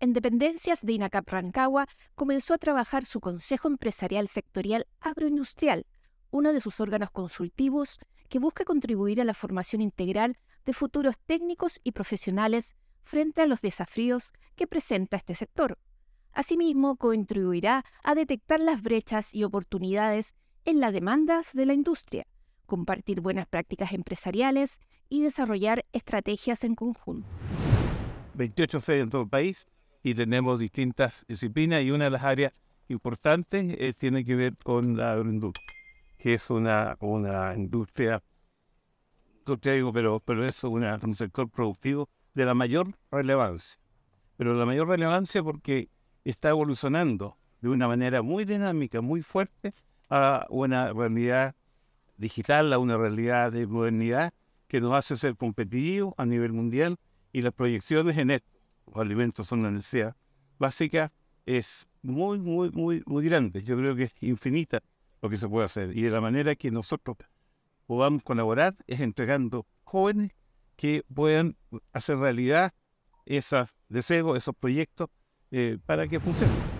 En dependencias de INACAP Rancagua comenzó a trabajar su Consejo Empresarial Sectorial Agroindustrial, uno de sus órganos consultivos que busca contribuir a la formación integral de futuros técnicos y profesionales frente a los desafíos que presenta este sector. Asimismo, contribuirá a detectar las brechas y oportunidades en las demandas de la industria, compartir buenas prácticas empresariales y desarrollar estrategias en conjunto. 28 sedes en todo el país y tenemos distintas disciplinas y una de las áreas importantes eh, tiene que ver con la agroindustria, que es una, una industria, digo, pero, pero es un sector productivo de la mayor relevancia. Pero la mayor relevancia porque está evolucionando de una manera muy dinámica, muy fuerte, a una realidad digital, a una realidad de modernidad que nos hace ser competitivos a nivel mundial y las proyecciones en esto, los alimentos son una necesidad básica, es muy, muy, muy, muy grande. Yo creo que es infinita lo que se puede hacer y de la manera que nosotros podamos colaborar es entregando jóvenes que puedan hacer realidad esos deseos, esos proyectos eh, para que funcionen.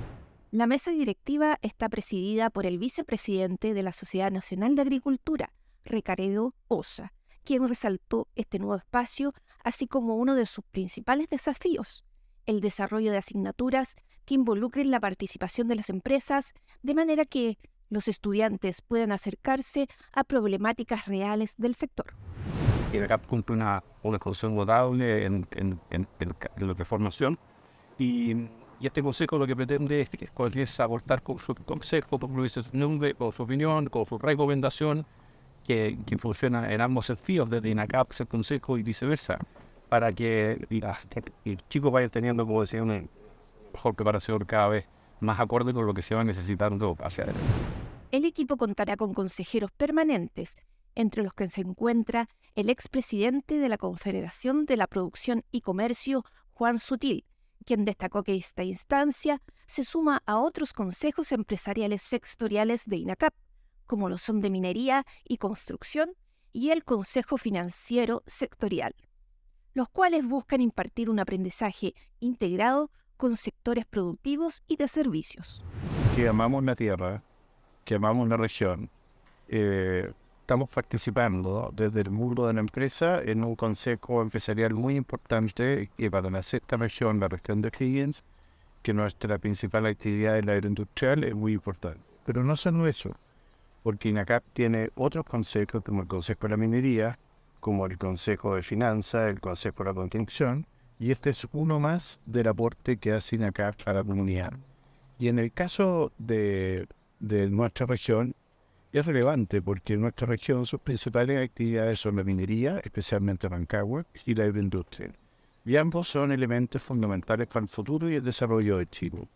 La mesa directiva está presidida por el vicepresidente de la Sociedad Nacional de Agricultura, Recaredo Osa, quien resaltó este nuevo espacio, así como uno de sus principales desafíos, el desarrollo de asignaturas que involucren la participación de las empresas, de manera que los estudiantes puedan acercarse a problemáticas reales del sector. Y cumple una, función en, lo formación y y este consejo lo que pretende es, es aportar con su consejo, con su con su opinión, con su recomendación, que, que funciona en ambos sentidos, desde INACAP, el consejo y viceversa, para que el chico vaya teniendo, como decía, una mejor preparación cada vez más acorde con lo que se va necesitando hacia adelante. El equipo contará con consejeros permanentes, entre los que se encuentra el expresidente de la Confederación de la Producción y Comercio, Juan Sutil, quien destacó que esta instancia se suma a otros consejos empresariales sectoriales de INACAP, como lo son de minería y construcción y el Consejo Financiero Sectorial, los cuales buscan impartir un aprendizaje integrado con sectores productivos y de servicios. Que amamos la tierra, que amamos la región, eh, estamos participando desde el mundo de la empresa en un consejo empresarial muy importante que para la sexta región, la región de Higgins, que nuestra principal actividad es la agroindustrial, es muy importante. Pero no solo eso, porque INACAP tiene otros consejos como el Consejo de la Minería, como el Consejo de Finanzas, el Consejo de la Construcción, y este es uno más del aporte que hace INACAP para la comunidad. Y en el caso de, de nuestra región, es relevante porque en nuestra región sus principales actividades son la minería, especialmente Rancagua, y la agroindustria. Y ambos son elementos fundamentales para el futuro y el desarrollo de chivo.